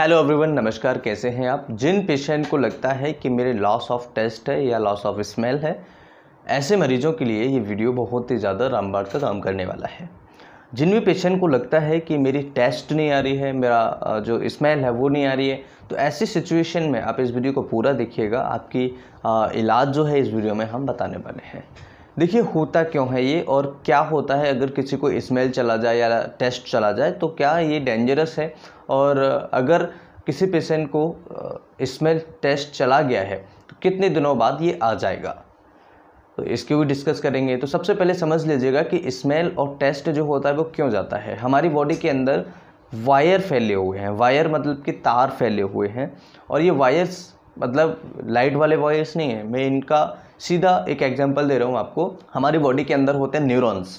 hello everyone नमस्कार कैसे हैं आप जिन पेशेंट को लगता है कि मेरे लॉस ऑफ टेस्ट है या लॉस ऑफ स्मेल है ऐसे मरीजों के लिए ये वीडियो बहुत ही ज़्यादा रामबार का काम करने वाला है जिन भी पेशेंट को लगता है कि मेरी टेस्ट नहीं आ रही है मेरा जो स्मेल है वो नहीं आ रही है तो ऐसी सिचुएशन में आप इस वीडियो को पूरा देखिएगा आपकी इलाज जो है इस वीडियो में हम बताने वाले हैं देखिए होता क्यों है ये और क्या होता है अगर किसी को स्मेल चला जाए या टेस्ट चला जाए तो क्या ये डेंजरस है और अगर किसी पेशेंट को स्मेल टेस्ट चला गया है तो कितने दिनों बाद ये आ जाएगा तो इसकी भी डिस्कस करेंगे तो सबसे पहले समझ लीजिएगा कि स्मेल और टेस्ट जो होता है वो क्यों जाता है हमारी बॉडी के अंदर वायर फैले हुए हैं वायर मतलब कि तार फैले हुए हैं और ये वायर्स मतलब लाइट वाले वायर्स नहीं हैं मैं इनका सीधा एक एग्जाम्पल दे रहा हूँ आपको हमारी बॉडी के अंदर होते हैं न्यूरॉन्स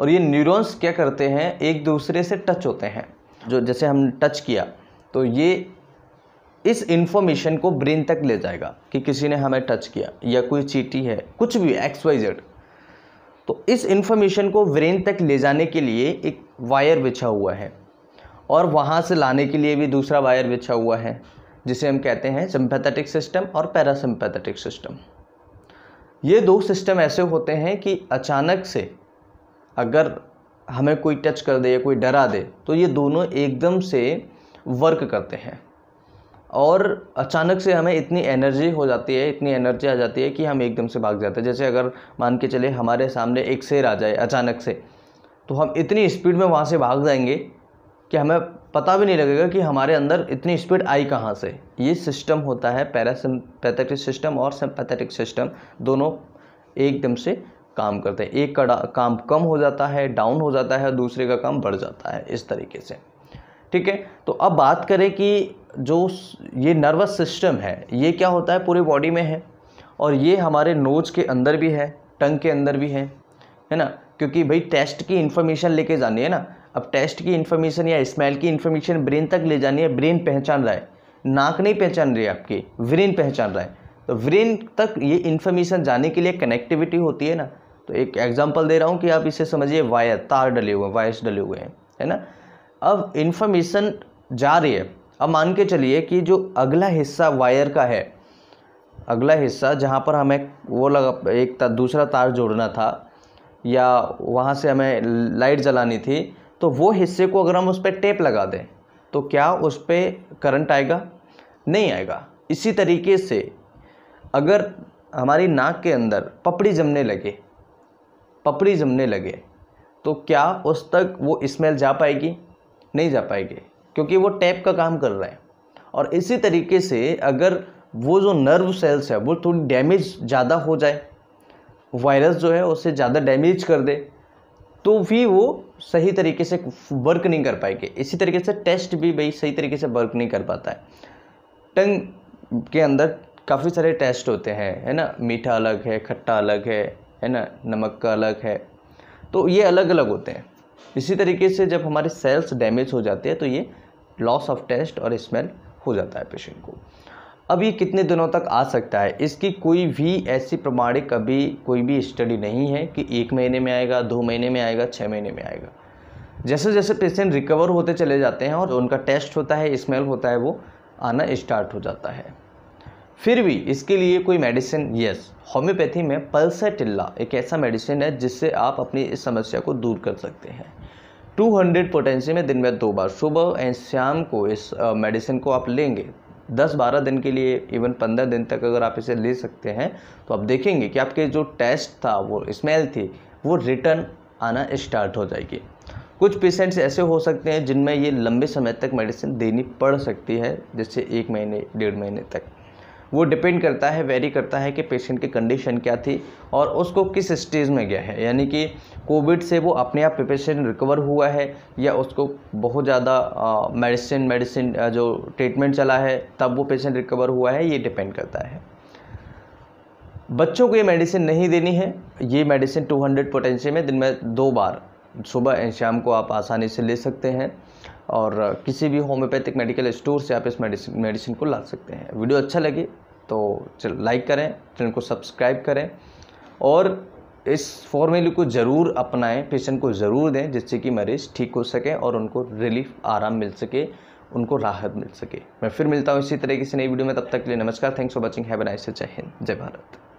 और ये न्यूरॉन्स क्या करते हैं एक दूसरे से टच होते हैं जो जैसे हम टच किया तो ये इस इन्फॉर्मेशन को ब्रेन तक ले जाएगा कि किसी ने हमें टच किया या कोई चीटी है कुछ भी एक्स वाई जेड तो इस इन्फॉर्मेशन को ब्रेन तक ले जाने के लिए एक वायर बिछा हुआ है और वहाँ से लाने के लिए भी दूसरा वायर बिछा हुआ है जिसे हम कहते हैं सिंपैथेटिक सिस्टम और पैरासिम्पैथेटिक सिस्टम ये दो सिस्टम ऐसे होते हैं कि अचानक से अगर हमें कोई टच कर दे या कोई डरा दे तो ये दोनों एकदम से वर्क करते हैं और अचानक से हमें इतनी एनर्जी हो जाती है इतनी एनर्जी आ जाती है कि हम एकदम से भाग जाते हैं जैसे अगर मान के चले हमारे सामने एक शेर आ जाए अचानक से तो हम इतनी स्पीड में वहाँ से भाग जाएंगे कि हमें पता भी नहीं लगेगा कि हमारे अंदर इतनी स्पीड आई कहाँ से ये सिस्टम होता है पैरासिम्पैथेटिक सिस्टम और सिंपैथेटिक सिस्टम दोनों एकदम से काम करते हैं एक का काम कम हो जाता है डाउन हो जाता है दूसरे का काम बढ़ जाता है इस तरीके से ठीक है तो अब बात करें कि जो ये नर्वस सिस्टम है ये क्या होता है पूरे बॉडी में है और ये हमारे नोज के अंदर भी है टंग के अंदर भी है है ना क्योंकि भाई टेस्ट की इन्फॉर्मेशन लेके जानी है ना अब टेस्ट की इन्फॉर्मेशन या स्मेल की इन्फॉर्मेशन ब्रेन तक ले जानी है ब्रेन पहचान रहा है नाक नहीं पहचान रही आपकी ब्रेन पहचान रहा है तो ब्रेन तक ये इन्फॉर्मेशन जाने के लिए कनेक्टिविटी होती है ना तो एक एग्जांपल दे रहा हूँ कि आप इसे समझिए वायर तार डले हुए वायर्स डले हुए हैं है ना अब इन्फॉर्मेशन जा रही है अब मान के चलिए कि जो अगला हिस्सा वायर का है अगला हिस्सा जहाँ पर हमें वो लगा एक ता, दूसरा तार जोड़ना था या वहाँ से हमें लाइट जलानी थी तो वो हिस्से को अगर हम उस पर टेप लगा दें तो क्या उस पर करंट आएगा नहीं आएगा इसी तरीके से अगर हमारी नाक के अंदर पपड़ी जमने लगे पपड़ी जमने लगे तो क्या उस तक वो स्मेल जा पाएगी नहीं जा पाएगी क्योंकि वो टैप का काम कर रहा है और इसी तरीके से अगर वो जो नर्व सेल्स है वो थोड़ी डैमेज ज़्यादा हो जाए वायरस जो है उसे ज़्यादा डैमेज कर दे तो भी वो सही तरीके से वर्क नहीं कर पाएंगे इसी तरीके से टेस्ट भी भाई सही तरीके से वर्क नहीं कर पाता है टंग के अंदर काफ़ी सारे टेस्ट होते हैं है ना मीठा अलग है खट्टा अलग है है ना नमक का अलग है तो ये अलग अलग होते हैं इसी तरीके से जब हमारे सेल्स डैमेज हो जाते हैं तो ये लॉस ऑफ टेस्ट और स्मेल हो जाता है पेशेंट को अब ये कितने दिनों तक आ सकता है इसकी कोई भी ऐसी प्रमाणिक अभी कोई भी स्टडी नहीं है कि एक महीने में आएगा दो महीने में आएगा छः महीने में आएगा जैसे जैसे पेशेंट रिकवर होते चले जाते हैं और उनका टेस्ट होता है स्मेल होता है वो आना स्टार्ट हो जाता है फिर भी इसके लिए कोई मेडिसिन यस होम्योपैथी में पल्सेटिल्ला एक ऐसा मेडिसिन है जिससे आप अपनी इस समस्या को दूर कर सकते हैं 200 पोटेंसी में दिन में दो बार सुबह एंड शाम को इस मेडिसिन को आप लेंगे दस बारह दिन के लिए इवन पंद्रह दिन तक अगर आप इसे ले सकते हैं तो आप देखेंगे कि आपके जो टेस्ट था वो स्मेल थी वो रिटर्न आना स्टार्ट हो जाएगी कुछ पेशेंट्स ऐसे हो सकते हैं जिनमें ये लंबे समय तक मेडिसिन देनी पड़ सकती है जैसे एक महीने डेढ़ महीने तक वो डिपेंड करता है वेरी करता है कि पेशेंट की कंडीशन क्या थी और उसको किस स्टेज में गया है यानी कि कोविड से वो अपने आप पेशेंट रिकवर हुआ है या उसको बहुत ज़्यादा मेडिसिन मेडिसिन जो ट्रीटमेंट चला है तब वो पेशेंट रिकवर हुआ है ये डिपेंड करता है बच्चों को ये मेडिसिन नहीं देनी है ये मेडिसिन 200 पोटेंशियम में दिन में दो बार सुबह एंड शाम को आप आसानी से ले सकते हैं और किसी भी होम्योपैथिक मेडिकल स्टोर से आप इस मेडिसिन मेडिसिन को ला सकते हैं वीडियो अच्छा लगे तो लाइक करें चैनल को सब्सक्राइब करें और इस फॉर्मेली को ज़रूर अपनाएं पेशेंट को ज़रूर दें जिससे कि मरीज़ ठीक हो सके और उनको रिलीफ आराम मिल सके उनको राहत मिल सके मैं फिर मिलता हूँ इसी तरीके से नई वीडियो में तब तक के लिए नमस्कार थैंक्स फॉर वॉचिंग हैव से जय हिंद जय भारत